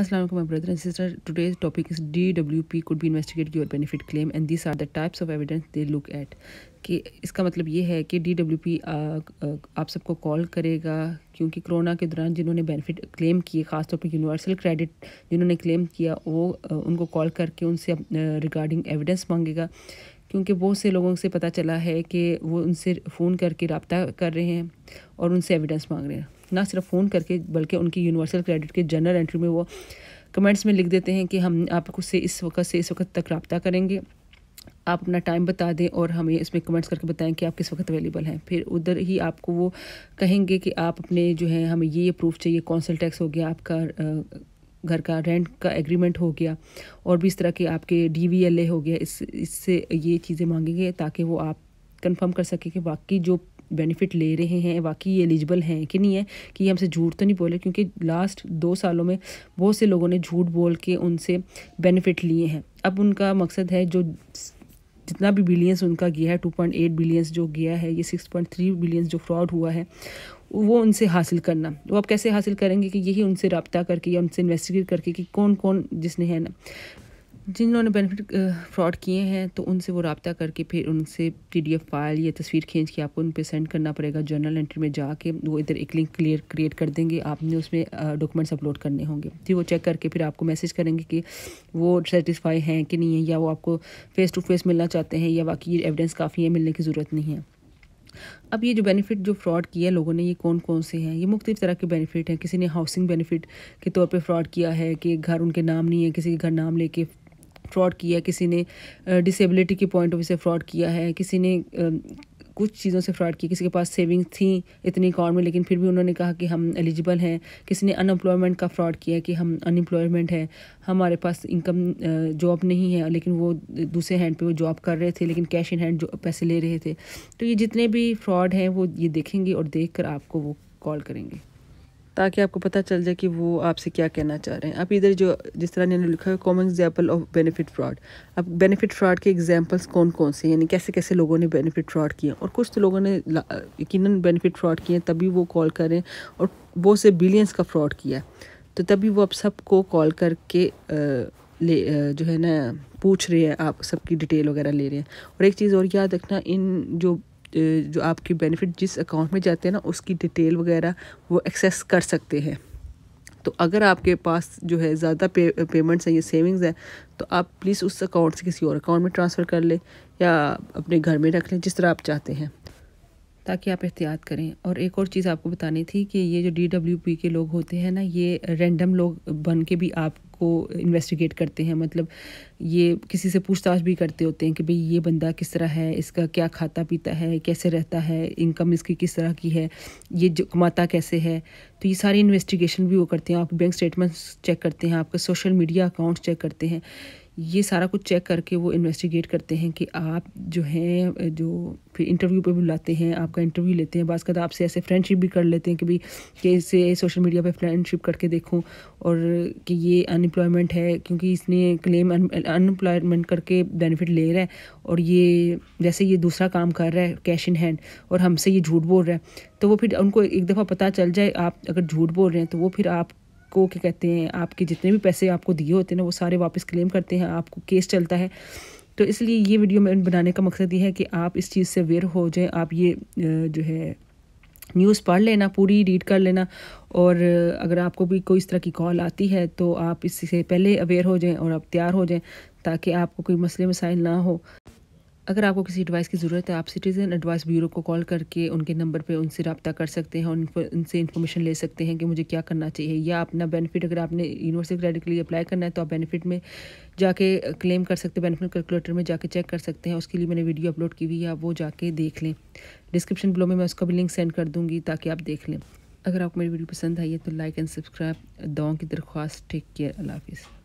Assalamualaikum my brother and sister. Today's topic is DWP could be investigated your benefit claim and these are the types of evidence they look at. कि इसका मतलब ये है कि D W P आप सबको call करेगा क्योंकि कोरोना के दौरान जिन्होंने बेनिफिट क्लेम किए ख़ासतौर पर यूनिवर्सल क्रेडिट जिन्होंने क्लेम किया वो आ, उनको कॉल करके उनसे रिगार्डिंग एविडेंस मांगेगा क्योंकि बहुत से लोगों से पता चला है कि वो उनसे फ़ोन करके रबता कर रहे हैं और उनसे एविडेंस मांग रहे हैं ना सिर्फ फ़ोन करके बल्कि उनकी यूनिवर्सल क्रेडिट के जर्नल एंट्री में वो कमेंट्स में लिख देते हैं कि हम आपको से इस वक्त से इस वक्त तक रबता करेंगे आप अपना टाइम बता दें और हमें इसमें कमेंट्स करके बताएं कि आप किस वक्त अवेलेबल हैं फिर उधर ही आपको वो कहेंगे कि आप अपने जो है हमें ये प्रूफ चाहिए कौनसल टैक्स हो गया आपका घर का रेंट का एग्रीमेंट हो गया और भी इस तरह के आपके डी वी एल ए हो गया इस इससे ये चीज़ें मांगेंगे ताकि वो आप कंफर्म कर सके कि बाकी जो बेनिफिट ले रहे हैं वाकई ये एलिजिबल हैं कि नहीं है कि ये हमसे झूठ तो नहीं बोले क्योंकि लास्ट दो सालों में बहुत से लोगों ने झूठ बोल के उनसे बेनिफिट लिए हैं अब उनका मकसद है जो जितना भी बिलियंस उनका गया है एट बिलियंस जो गया है ये थ्री बिलियंस जो फ्रॉड हुआ है वो उनसे हासिल करना वो आप कैसे हासिल करेंगे कि यही उनसे रबता करके या उनसे इन्वेस्टिगेट करके कि कौन कौन जिसने है ना जिन लोगों ने बेनिफिट फ्रॉड किए हैं तो उनसे वो रबता करके फिर उनसे पी डी एफ फाइल या तस्वीर खींच के आपको उन पर सेंड करना पड़ेगा जर्नल एंट्री में जाके वो इधर एक लिंक क्लियर क्रिएट कर देंगे आपने उसमें डॉक्यूमेंट्स अपलोड करने होंगे फिर वो चेक करके फिर आपको मैसेज करेंगे कि वो सेटिस्फाई हैं कि नहीं है या वो आपको फ़ेस टू फेस मिलना चाहते हैं या बाकी एविडेंस काफ़ी है मिलने की ज़रूरत नहीं है अब ये जो बेनिफिट जो फ्रॉड किया है लोगों ने ये कौन कौन से हैं ये मुख्तलिफ तरह के बेनिफिट हैं किसी ने हाउसिंग बेनिफिट के तौर पे फ्रॉड किया है कि घर उनके नाम नहीं है किसी के घर नाम लेके फ्रॉड किया किसी ने डिसेबिलिटी के पॉइंट ऑफ व्यू से फ्रॉड किया है किसी ने कुछ चीज़ों से फ्रॉड किया किसी के पास सेविंग थी इतनी अकाउंट में लेकिन फिर भी उन्होंने कहा कि हम एलिजिबल हैं किसी ने अनएम्प्लॉयमेंट का फ्रॉड किया कि हम अनएम्प्लॉयमेंट है हमारे पास इनकम जॉब नहीं है लेकिन वो दूसरे हैंड पे वो जॉब कर रहे थे लेकिन कैश इन हैंड जो पैसे ले रहे थे तो ये जितने भी फ्रॉड हैं वो ये देखेंगे और देख कर आपको वो कॉल करेंगे ताकि आपको पता चल जाए कि वो आपसे क्या कहना चाह रहे हैं आप इधर जो जिस तरह इन्होंने लिखा है common example of benefit fraud अब बेनिफिट फ्रॉड के एग्जाम्पल्स कौन कौन से यानी कैसे कैसे लोगों ने बेनिफिट फ्रॉड किया और कुछ तो लोगों ने यकीन बेनिफिट फ्रॉड किए तभी वो कॉल करें और बहुत से बिलियंस का फ्रॉड किया तो तभी वो आप सबको कॉल करके ले जो है ना पूछ रहे हैं आप सबकी डिटेल वगैरह ले रहे हैं और एक चीज़ और याद रखना इन जो जो आपके बेनिफिट जिस अकाउंट में जाते हैं ना उसकी डिटेल वगैरह वो एक्सेस कर सकते हैं तो अगर आपके पास जो है ज़्यादा पे पेमेंट्स हैं या सेविंग्स हैं तो आप प्लीज़ उस अकाउंट से किसी और अकाउंट में ट्रांसफ़र कर लें या अपने घर में रख लें जिस तरह आप चाहते हैं ताकि आप एहतियात करें और एक और चीज़ आपको बतानी थी कि ये जो डी डब्ल्यू पी के लोग होते हैं ना ये रेंडम लोग बन के भी आपको इन्वेस्टिगेट करते हैं मतलब ये किसी से पूछताछ भी करते होते हैं कि भाई ये बंदा किस तरह है इसका क्या खाता पीता है कैसे रहता है इनकम इसकी किस तरह की है ये जो कमाता कैसे है तो ये सारी इन्वेस्टिगेशन भी वो करते हैं आप बैंक स्टेटमेंट्स चेक करते हैं आपका सोशल मीडिया अकाउंट्स चेक करते हैं ये सारा कुछ चेक करके वो इन्वेस्टिगेट करते हैं कि आप जो हैं जो फिर इंटरव्यू पे भी बुलाते हैं आपका इंटरव्यू लेते हैं बाज़ आपसे ऐसे फ्रेंडशिप भी कर लेते हैं कि भाई कि सोशल मीडिया पे फ्रेंडशिप करके देखूं और कि ये अनएम्प्लॉयमेंट है क्योंकि इसने क्लेम अनएम्प्लॉयमेंट करके बेनिफिट ले रहा है और ये जैसे ये दूसरा काम कर रहा है कैश इन हैंड और हमसे ये झूठ बोल रहा है तो वो फिर उनको एक दफ़ा पता चल जाए आप अगर झूठ बोल रहे हैं तो वो फिर आप आपको क्या कहते हैं आपके जितने भी पैसे आपको दिए होते हैं ना वो सारे वापस क्लेम करते हैं आपको केस चलता है तो इसलिए ये वीडियो मैं बनाने का मकसद ये है कि आप इस चीज़ से अवेयर हो जाएं आप ये जो है न्यूज़ पढ़ लेना पूरी रीड कर लेना और अगर आपको भी कोई इस तरह की कॉल आती है तो आप इससे पहले अवेयर हो जाएं और आप तैयार हो जाएं ताकि आपको कोई मसले मसाइल ना हो अगर आपको किसी एडवाइस की ज़रूरत है आप सिटीज़न एडवाइस ब्यूरो को कॉल करके उनके नंबर पे उनसे रबता कर सकते हैं उनसे इन्फॉर्मेशन ले सकते हैं कि मुझे क्या करना चाहिए या अपना बेनिफिट अगर आपने यूनिवर्सिटी क्रेडिट के लिए अप्लाई करना है तो आप बेनिफिट में जाके क्लेम कर सकते हैं बेनिफिट कैलकुलेटर में जाके चेक कर सकते हैं उसके लिए मैंने वीडियो अपलोड की हुई है आप वो जाके देख लें डिस्क्रिप्शन बिलो में मैं उसका भी लिंक सेंड कर दूँगी ताकि आप देख लें अगर आपको मेरी वीडियो पसंद आई है तो लाइक एंड सब्सक्राइब दाओ की दरख्वास्त टेक केयर अल्लाह